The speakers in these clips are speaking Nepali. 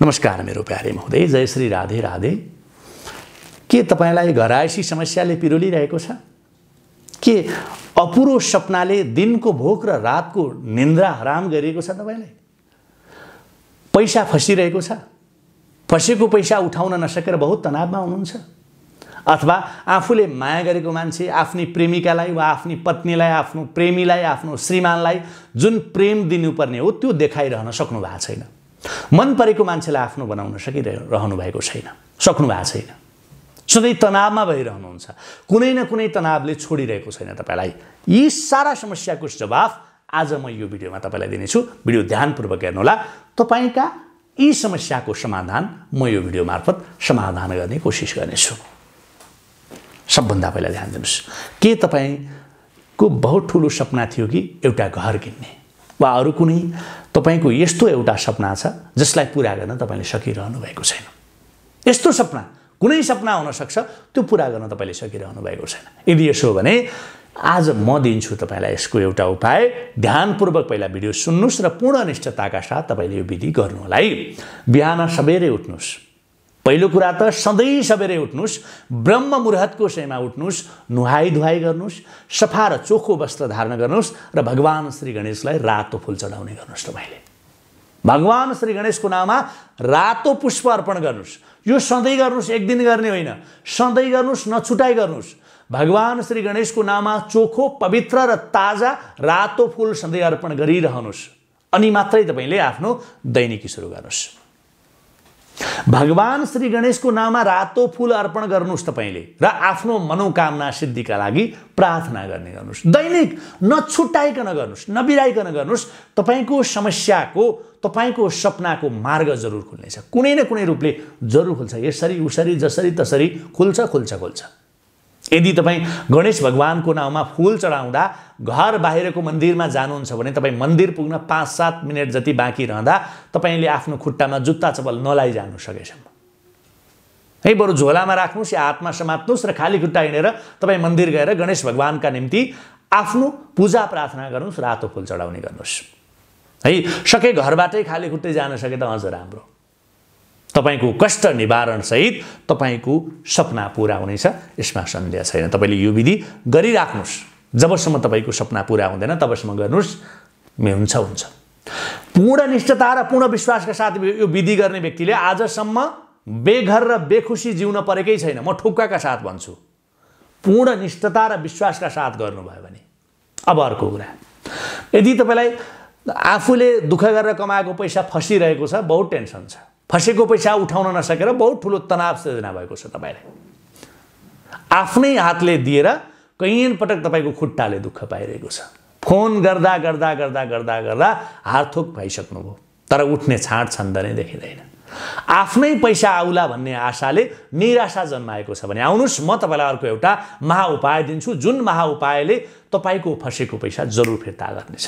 नमस्कार मेरो प्यारे महोदय जय श्री राधे राधे के तपाईँलाई घरायसी समस्याले पिरोलिरहेको छ के अपुरो सपनाले दिनको भोक र रातको निन्द्रा हराम गरिएको छ तपाईँलाई पैसा फसिरहेको छ फसेको पैसा उठाउन नसकेर बहुत तनावमा हुनुहुन्छ अथवा आफूले माया गरेको मान्छे आफ्नो प्रेमिकालाई वा आफ्नी पत्नीलाई आफ्नो प्रेमीलाई आफ्नो श्रीमानलाई जुन प्रेम दिनुपर्ने हो त्यो देखाइरहन सक्नु भएको छैन मन परेको मान्छेलाई आफ्नो बनाउन सकिरहनु भएको छैन सक्नु भएको छैन सधैँ तनावमा भइरहनुहुन्छ कुनै न कुनै तनावले छोडिरहेको छैन तपाईँलाई यी सारा समस्याको जवाफ आज म यो भिडियोमा तपाईँलाई दिनेछु भिडियो ध्यानपूर्वक हेर्नुहोला तपाईँका यी समस्याको समाधान म यो भिडियो मार्फत समाधान गर्ने कोसिस गर्नेछु सबभन्दा पहिला ध्यान दिनुहोस् के तपाईँको बहुत ठुलो सपना थियो कि एउटा घर किन्ने वा अरू कुनै तपाईँको यस्तो एउटा सपना छ जसलाई पुरा गर्न तपाईँले सकिरहनु भएको छैन यस्तो सपना कुनै सपना हुनसक्छ त्यो पुरा गर्न तपाईँले सकिरहनु भएको छैन यदि यसो भने आज म दिन्छु तपाईँलाई यसको एउटा उपाय ध्यानपूर्वक पहिला भिडियो सुन्नुहोस् र पूर्ण निष्ठताका साथ तपाईँले यो विधि गर्नु है बिहान सबेरै उठ्नुहोस् पहिलो कुरा त सधैँ सबेरै उठ्नुहोस् ब्रह्म मुहूर्तको समयमा उठ्नुहोस् नुहाई धुवाई गर्नुहोस् सफा र चोखो वस्त्र धारण गर्नुहोस् र भगवान् श्री गणेशलाई रातो फुल चढाउने गर्नुहोस् तपाईँले भगवान् श्री गणेशको नाममा रातो पुष्प अर्पण गर्नुहोस् यो सधैँ गर्नुहोस् एक दिन गर्ने होइन सधैँ गर्नुहोस् नछुटाइ गर्नुहोस् भगवान् श्री गणेशको नाममा चोखो पवित्र र ताजा रातो फुल सधैँ अर्पण गरिरहनुहोस् अनि मात्रै तपाईँले आफ्नो दैनिकी सुरु गर्नुहोस् भगवान् श्री गणेशको नाममा रातो फुल अर्पण गर्नुहोस् तपाईँले र आफ्नो मनोकामना सिद्धिका लागि प्रार्थना गर्ने गर्नुहोस् दैनिक नछुट्टाइकन गर्नुहोस् नबिराइकन गर्नुहोस् तपाईँको समस्याको तपाईँको सपनाको मार्ग जरुर खुल्नेछ कुनै न कुनै रूपले जरुर खुल्छ यसरी उसरी जसरी तसरी खुल्छ खुल्छ खुल्छ यदि तपाईँ गणेश भगवान्को नाउँमा फुल चढाउँदा घर बाहिरको मन्दिरमा जानुहुन्छ भने तपाईँ मन्दिर पुग्न पाँच सात मिनट जति बाँकी रहँदा तपाईँले आफ्नो खुट्टामा जुत्ता चप्पल नलाइजानु सकेसम्म है बरु झोलामा राख्नुहोस् या हातमा समात्नुहोस् र खाली खुट्टा हिँडेर तपाईँ मन्दिर गएर गणेश भगवान्का निम्ति आफ्नो पूजा प्रार्थना गर्नुहोस् रातो फुल चढाउने गर्नुहोस् है सके घरबाटै खाली खुट्टै जान सके त अझ राम्रो तपाईँको कष्ट निवारणसहित तपाईँको सपना पुरा हुनेछ यसमा सन्देह छैन तपाईँले यो विधि गरिराख्नुहोस् जबसम्म तपाईँको सपना पुरा हुँदैन तबसम्म गर्नुहोस् मे हुन्छ हुन्छ पूर्ण निष्ठता र पूर्ण विश्वासका साथ यो विधि गर्ने व्यक्तिले आजसम्म बेघर र बेखुसी जिउन परेकै छैन म ठुक्काका साथ भन्छु पूर्ण निष्ठता र विश्वासका साथ गर्नुभयो भने अब अर्को कुरा यदि तपाईँलाई आफूले दुःख गरेर कमाएको पैसा फसिरहेको छ बहुत टेन्सन छ फँसेको पैसा उठाउन नसकेर बहुत ठुलो तनाव सृजना भएको छ तपाईँलाई आफ्नै हातले दिएर कैयन पटक तपाईँको खुट्टाले दुःख पाइरहेको छ फोन गर्दा गर्दा गर्दा गर्दा गर्दा हारथोक भइसक्नुभयो तर उठ्ने छाँट छन्द नै देखिँदैन आफ्नै पैसा आउला भन्ने आशाले निराशा जन्माएको छ भने आउनुहोस् म तपाईँलाई अर्को एउटा महाउपाय दिन्छु जुन महाउपायले तपाईँको फँसेको पैसा जरुर फिर्ता गर्नेछ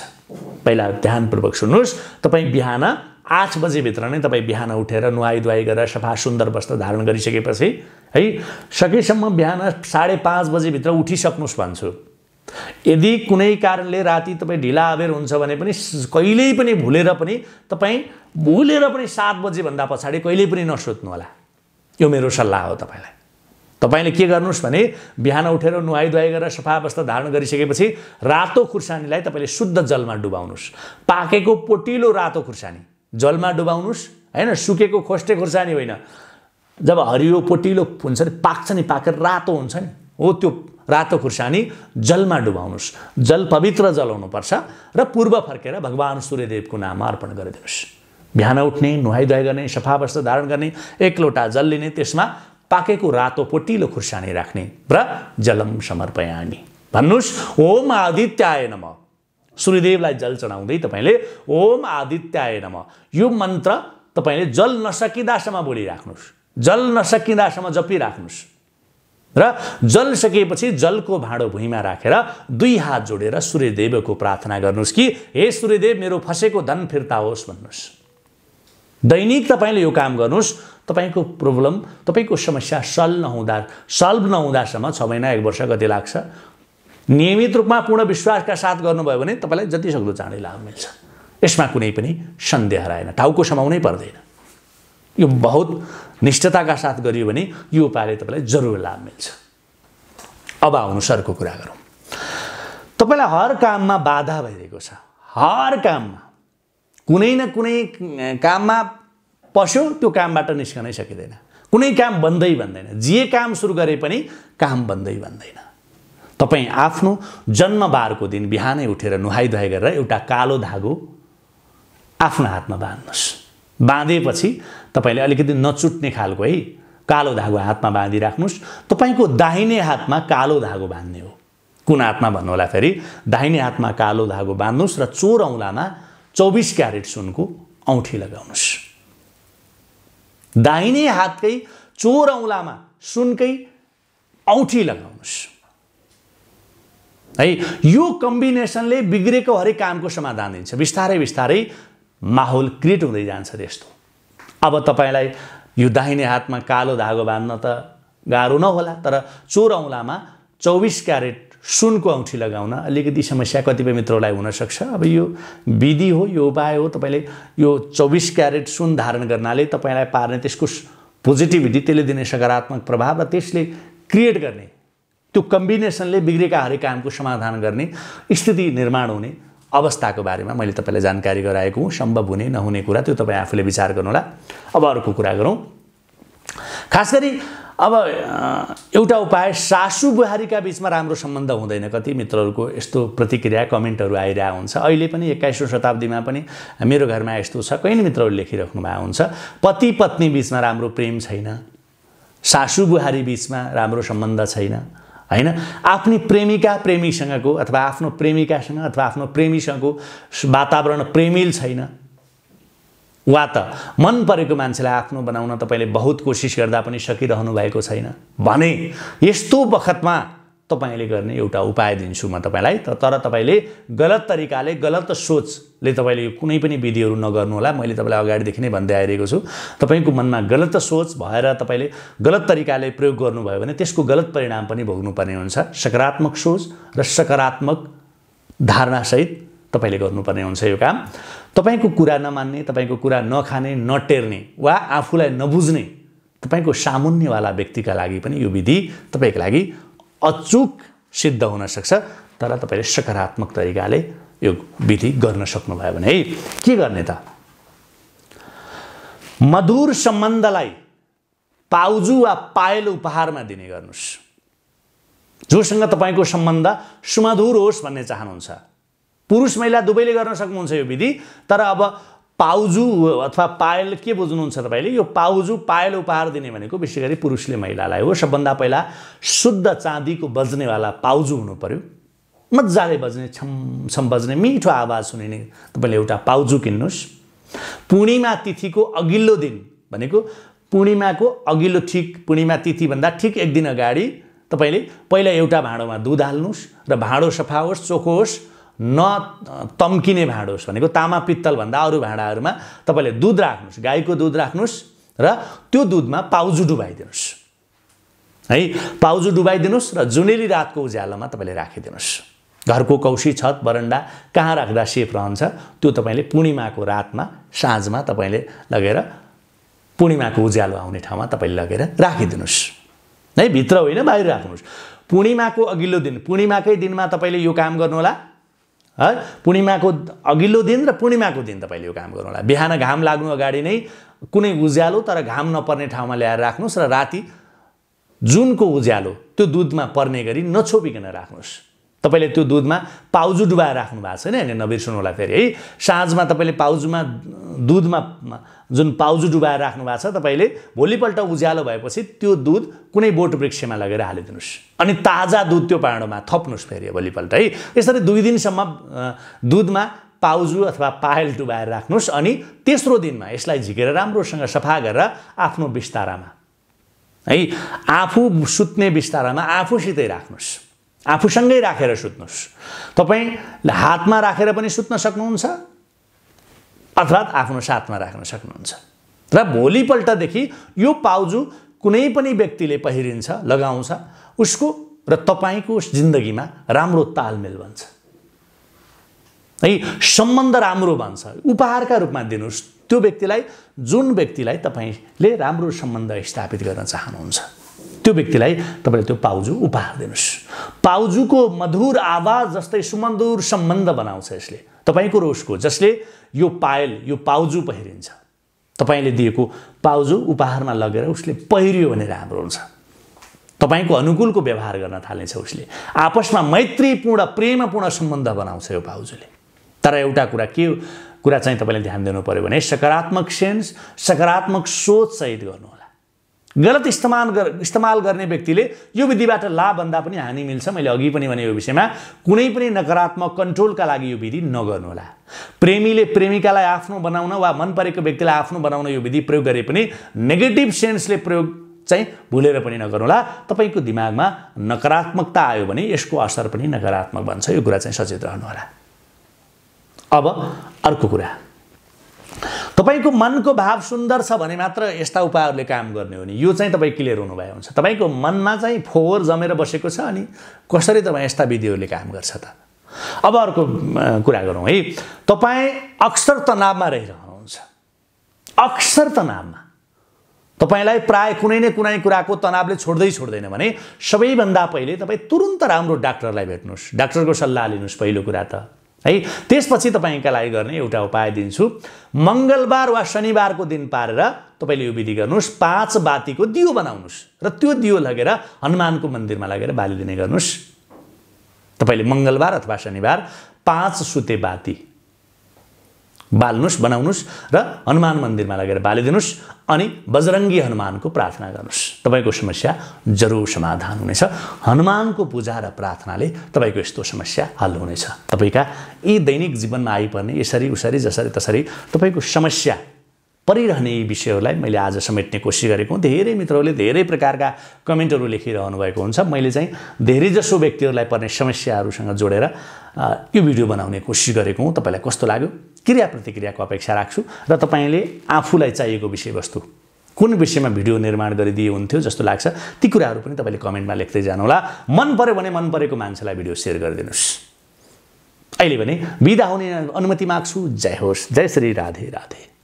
पहिला ध्यानपूर्वक सुन्नुहोस् तपाईँ बिहान आठ बजेभित्र नै तपाईँ बिहान उठेर नुहाई धुवाई गरेर सफा सुन्दर वस्त्र धारण गरिसकेपछि है सकेसम्म बिहान साढे पाँच बजेभित्र उठिसक्नुहोस् भन्छु यदि कुनै कारणले राति तपाईँ ढिला आबेर हुन्छ भने पनि कहिल्यै पनि भुलेर पनि तपाईँ भुलेर पनि सात बजेभन्दा पछाडि कहिल्यै पनि होला यो मेरो सल्लाह हो तपाईँलाई तपाईँले के गर्नुहोस् भने बिहान उठेर नुहाई धुवाई गरेर सफा बस्दा धारण गरिसकेपछि रातो खुर्सानीलाई तपाईँले शुद्ध जलमा डुबाउनुहोस् पाकेको पोटिलो रातो खुर्सानी जलमा डुबाउनुहोस् होइन सुकेको खोस्टे खोर्सानी होइन जब हरियो पोटिलो हुन्छ नि पाक्छ नि पाकेर रातो हुन्छ नि हो त्यो रातो खुर्सानी जलमा डुबाउनुहोस् जल पवित्र जल हुनुपर्छ र पूर्व फर्केर भगवान् सूर्यदेवको नाम अर्पण गरिदिनुहोस् बिहान उठ्ने नुहाइ धुवाइ गर्ने सफा वस्त्र धारण गर्ने एक लोटा जल लिने त्यसमा पाकेको रातो पोटिलो खुर्सानी राख्ने र जलम समर्पयानी भन्नुहोस् ओम आदित्याय नमः सूर्यदेवलाई जल चढाउँदै तपाईँले ओम आदित्याय नम यो मन्त्र तपाईँले जल नसकिँदासम्म बोलिराख्नुहोस् जल नसकिँदासम्म जपिराख्नुहोस् र जल सकिएपछि जलको भाँडो भुइँमा राखेर रा, दुई हात जोडेर सूर्यदेवको प्रार्थना गर्नुहोस् कि हे सूर्यदेव मेरो फसेको धन फिर्ता होस् भन्नुहोस् दैनिक तपाईँले यो काम गर्नुहोस् तपाईँको प्रब्लम तपाईँको समस्या सल्भ नहुँदा सल्भ नहुँदासम्म छ महिना एक वर्ष कति लाग्छ नियमित रूपमा पूर्ण विश्वासका साथ गर्नुभयो भने तपाईँलाई सक्दो चाँडै लाभ मिल्छ यसमा कुनै पनि सन्देह रहेन टाउको समाउनै पर्दैन यो बहुत निष्ठताका साथ गरियो भने यो उपायले तपाईँलाई जरुर लाभ मिल्छ अब आउनु सरको कुरा गरौँ तपाईँलाई हर काममा बाधा भइरहेको छ हर काममा कुनै न कुनै काममा पस्यो त्यो कामबाट निस्कनै सकिँदैन कुनै काम बन्दै भन्दैन जे काम सुरु गरे पनि काम बन्दै भन्दैन तपाईँ आफ्नो जन्मबारको दिन बिहानै उठेर नुहाइ गरेर एउटा कालो धागो आफ्नो हातमा बाँध्नुहोस् बाँधेपछि तपाईँले अलिकति नचुट्ने खालको है कालो धागो हातमा बाँधिराख्नुहोस् तपाईँको दाहिने हातमा कालो धागो बाँध्ने हो कुन हातमा भन्नुहोला फेरि दाहिने हातमा कालो धागो बाँध्नुहोस् र चोर औँलामा चौबिस क्यारेट सुनको औँठी लगाउनुहोस् दाहिने हातकै चोर औँलामा सुनकै औँठी लगाउनुहोस् है यो कम्बिनेसनले बिग्रेको हरेक कामको समाधान दिन्छ बिस्तारै बिस्तारै माहौल क्रिएट हुँदै जान्छ त्यस्तो अब तपाईँलाई यो दाहिने हातमा कालो धागो बाँध्न त गाह्रो नहोला तर चोर औँलामा चौबिस क्यारेट सुनको औँठी लगाउन अलिकति समस्या कतिपय मित्रहरूलाई हुनसक्छ अब यो विधि हो यो उपाय हो तपाईँले यो चौबिस क्यारेट सुन धारण गर्नाले तपाईँलाई पार्ने त्यसको पोजिटिभिटी त्यसले दिने सकारात्मक प्रभाव र त्यसले क्रिएट गर्ने त्यो कम्बिनेसनले बिग्रेका हरेक कामको समाधान गर्ने स्थिति निर्माण हुने अवस्थाको बारेमा मैले तपाईँलाई जानकारी गराएको हुँ सम्भव हुने नहुने कुरा त्यो तपाईँ आफूले विचार गर्नुहोला अब अर्को कुरा गरौँ खास गरी अब एउटा उपाय सासु बुहारीका बिचमा राम्रो सम्बन्ध हुँदैन कति मित्रहरूको यस्तो प्रतिक्रिया कमेन्टहरू आइरहेको हुन्छ अहिले पनि एक्काइसौँ शताब्दीमा पनि मेरो घरमा यस्तो छ कहीँ मित्रहरू लेखिराख्नु भएको हुन्छ पति पत्नी बिचमा राम्रो प्रेम छैन सासु बुहारी बिचमा राम्रो सम्बन्ध छैन होइन आफ्नै प्रेमिका प्रेमीसँगको अथवा आफ्नो प्रेमिकासँग अथवा आफ्नो प्रेमीसँगको वातावरण प्रेमिल छैन वा त मन परेको मान्छेलाई आफ्नो बनाउन तपाईँले बहुत कोसिस गर्दा पनि सकिरहनु भएको छैन भने यस्तो बखतमा तपाईँले गर्ने एउटा उपाय दिन्छु म तपाईँलाई तर तपाईँले गलत तरिकाले गलत सोचले तपाईँले यो कुनै पनि विधिहरू नगर्नु होला मैले तपाईँलाई अगाडिदेखि नै भन्दै आइरहेको छु तपाईँको मनमा गलत सोच भएर तपाईँले गलत तरिकाले प्रयोग गर्नुभयो भने त्यसको गलत परिणाम पनि भोग्नुपर्ने हुन्छ सकारात्मक सोच र सकारात्मक धारणासहित तपाईँले गर्नुपर्ने हुन्छ यो काम तपाईँको कुरा नमान्ने तपाईँको कुरा नखाने नटेर्ने वा आफूलाई नबुझ्ने तपाईँको सामुन्नेवाला व्यक्तिका लागि पनि यो विधि तपाईँको लागि अचुक सिद्ध हुनसक्छ तर तपाईँले सकारात्मक तरिकाले यो विधि गर्न सक्नुभयो भने है के गर्ने त मधुर सम्बन्धलाई पाउजु वा पायल उपहारमा दिने गर्नुहोस् जोसँग तपाईँको सम्बन्ध सुमधुर होस् भन्ने चाहनुहुन्छ पुरुष महिला दुवैले गर्न सक्नुहुन्छ यो विधि तर अब पाउजु अथवा पायल के बुझ्नुहुन्छ तपाईँले यो पाउजु पायल उपहार दिने भनेको विशेष गरी पुरुषले महिलालाई हो सबभन्दा पहिला शुद्ध चाँदीको बज्नेवाला पाउजु हुनु पऱ्यो मजाले बज्ने छम छम बज्ने मिठो आवाज सुनिने तपाईँले एउटा पाउजु किन्नुहोस् पूर्णिमा तिथिको अघिल्लो दिन भनेको पूर्णिमाको अघिल्लो ठिक पूर्णिमा तिथिभन्दा ठिक एक दिन अगाडि तपाईँले पहिला एउटा भाँडोमा दुध हाल्नुहोस् र भाँडो सफा होस् चोखो होस् न तम्किने भाँडो भनेको तामा पित्तलभन्दा अरू भाँडाहरूमा तपाईँले दुध राख्नुहोस् गाईको दुध राख्नुहोस् र त्यो दुधमा पाउजु डुबाइदिनुहोस् है पाउजु डुबाइदिनुहोस् र जुनेली रातको उज्यालोमा तपाईँले राखिदिनुहोस् घरको कौशी छत बरन्डा कहाँ राख्दा सेफ रहन्छ त्यो तपाईँले पूर्णिमाको रातमा साँझमा तपाईँले लगेर पूर्णिमाको उज्यालो आउने ठाउँमा तपाईँले लगेर राखिदिनुहोस् है भित्र होइन बाहिर राख्नुहोस् पूर्णिमाको अघिल्लो दिन पूर्णिमाकै दिनमा तपाईँले यो काम गर्नुहोला है पूर्णिमाको अघिल्लो दिन र पूर्णिमाको दिन तपाईँले यो काम होला बिहान घाम लाग्नु अगाडि नै कुनै उज्यालो तर घाम नपर्ने ठाउँमा ल्याएर राख्नुहोस् र राति जुनको उज्यालो त्यो दुधमा पर्ने गरी नछोपिकन राख्नुहोस् तपाईँले त्यो दुधमा पाउजु डुबाएर राख्नु भएको छैन नि नबिर्सनु होला फेरि है साँझमा तपाईँले पाउजुमा दुधमा जुन पाउजु डुबाएर राख्नु भएको छ तपाईँले भोलिपल्ट उज्यालो भएपछि त्यो दुध कुनै बोट वृक्षमा लगेर हालिदिनुहोस् अनि ताजा दुध त्यो पाँडोमा थप्नुहोस् फेरि भोलिपल्ट है यसरी दुई दिनसम्म दुधमा पाउजु अथवा पायल डुबाएर राख्नुहोस् अनि तेस्रो दिनमा यसलाई झिकेर राम्रोसँग सफा गरेर आफ्नो बिस्तारामा है आफू सुत्ने बिस्तारामा आफूसितै राख्नुहोस् आफूसँगै राखेर सुत्नुहोस् तपाईँ हातमा राखेर पनि सुत्न सक्नुहुन्छ अर्थात् आफ्नो साथमा राख्न सक्नुहुन्छ र भोलिपल्टदेखि यो पाउजु कुनै पनि व्यक्तिले पहिरिन्छ लगाउँछ उसको र तपाईँको जिन्दगीमा राम्रो तालमेल बन्छ है सम्बन्ध राम्रो बन्छ उपहारका रूपमा दिनुहोस् त्यो व्यक्तिलाई जुन व्यक्तिलाई तपाईँले राम्रो सम्बन्ध स्थापित गर्न चाहनुहुन्छ त्यो व्यक्तिलाई तपाईँले त्यो पाउजु उपहार दिनुहोस् पाउजुको मधुर आवाज जस्तै सुमधुर सम्बन्ध बनाउँछ यसले तपाईँको रोषको जसले यो पायल यो पाउजु पहिरिन्छ तपाईँले दिएको पाउजु उपहारमा लगेर उसले पहिरियो भने राम्रो हुन्छ तपाईँको अनुकूलको व्यवहार गर्न थालेछ उसले आपसमा मैत्रीपूर्ण प्रेमपूर्ण सम्बन्ध बनाउँछ यो पाउजुले तर एउटा कुरा के कुरा चाहिँ तपाईँले ध्यान दिनु पऱ्यो भने सकारात्मक सेन्स सकारात्मक सोचसहित गर्नुहोस् गलत इस्तेमाल गर इस्तेमाल गर्ने व्यक्तिले यो विधिबाट लाभभन्दा पनि हानि मिल्छ मैले अघि पनि भने यो विषयमा कुनै पनि नकारात्मक कन्ट्रोलका लागि यो विधि नगर्नुहोला प्रेमीले प्रेमिकालाई आफ्नो बनाउन वा मन परेको व्यक्तिलाई आफ्नो बनाउन यो विधि प्रयोग गरे पनि नेगेटिभ सेन्सले प्रयोग चाहिँ भुलेर पनि नगर्नुहोला तपाईँको दिमागमा नकारात्मकता आयो भने यसको असर पनि नकारात्मक बन्छ यो कुरा चाहिँ सचेत रहनुहोला अब अर्को कुरा तपाईँको मनको भाव सुन्दर छ भने मात्र यस्ता उपायहरूले काम गर्ने हो नि यो चाहिँ तपाईँ क्लियर हुनुभएको हुन्छ तपाईँको मनमा चाहिँ फोहोर जमेर बसेको छ अनि कसरी तपाईँ यस्ता विधिहरूले काम गर्छ त अब अर्को कुरा गरौँ है तपाईँ अक्सर तनावमा रहिरहनुहुन्छ अक्सर तनावमा तपाईँलाई प्राय कुनै न कुनै कुराको तनावले छोड्दै छोड्दैन भने सबैभन्दा पहिले तपाईँ तुरुन्त राम्रो डाक्टरलाई भेट्नुहोस् डाक्टरको सल्लाह लिनुहोस् पहिलो कुरा त है त्यसपछि तपाईँका लागि गर्ने एउटा उपाय दिन्छु मङ्गलबार वा शनिबारको दिन पारेर तपाईँले यो विधि गर्नुहोस् पाँच बातीको दियो बनाउनुहोस् र त्यो दियो लगेर हनुमानको मन्दिरमा लगेर बालिदिने गर्नुहोस् तपाईँले मङ्गलबार अथवा शनिबार पाँच सुते बाती बाल्नुहोस् बनाउनुहोस् र हनुमान मन्दिरमा लगेर बालिदिनुहोस् अनि बजरङ्गी हनुमानको प्रार्थना गर्नुहोस् तपाईँको समस्या जरुर समाधान हुनेछ हनुमानको पूजा र प्रार्थनाले तपाईँको यस्तो समस्या हल हुनेछ तपाईँका यी दैनिक जीवनमा आइपर्ने यसरी उसरी जसरी तसरी तपाईँको समस्या परिरहने विषयहरूलाई मैले आज समेट्ने कोसिस गरेको हुँ धेरै मित्रहरूले धेरै प्रकारका कमेन्टहरू लेखिरहनु भएको हुन्छ मैले चाहिँ धेरै जसो व्यक्तिहरूलाई पर्ने समस्याहरूसँग जोडेर यो भिडियो बनाउने कोसिस गरेको हुँ तपाईँलाई कस्तो लाग्यो क्रिया प्रतिक्रियाको अपेक्षा राख्छु र तपाईँले आफूलाई चाहिएको विषयवस्तु कुन विषयमा भिडियो निर्माण गरिदिए हुन्थ्यो जस्तो लाग्छ ती कुराहरू पनि तपाईँले कमेन्टमा लेख्दै जानुहोला मन पऱ्यो भने मन परेको मान्छेलाई भिडियो सेयर गरिदिनुहोस् अहिले भने बिदा हुने अनुमति माग्छु जय होस् जय श्री राधे राधे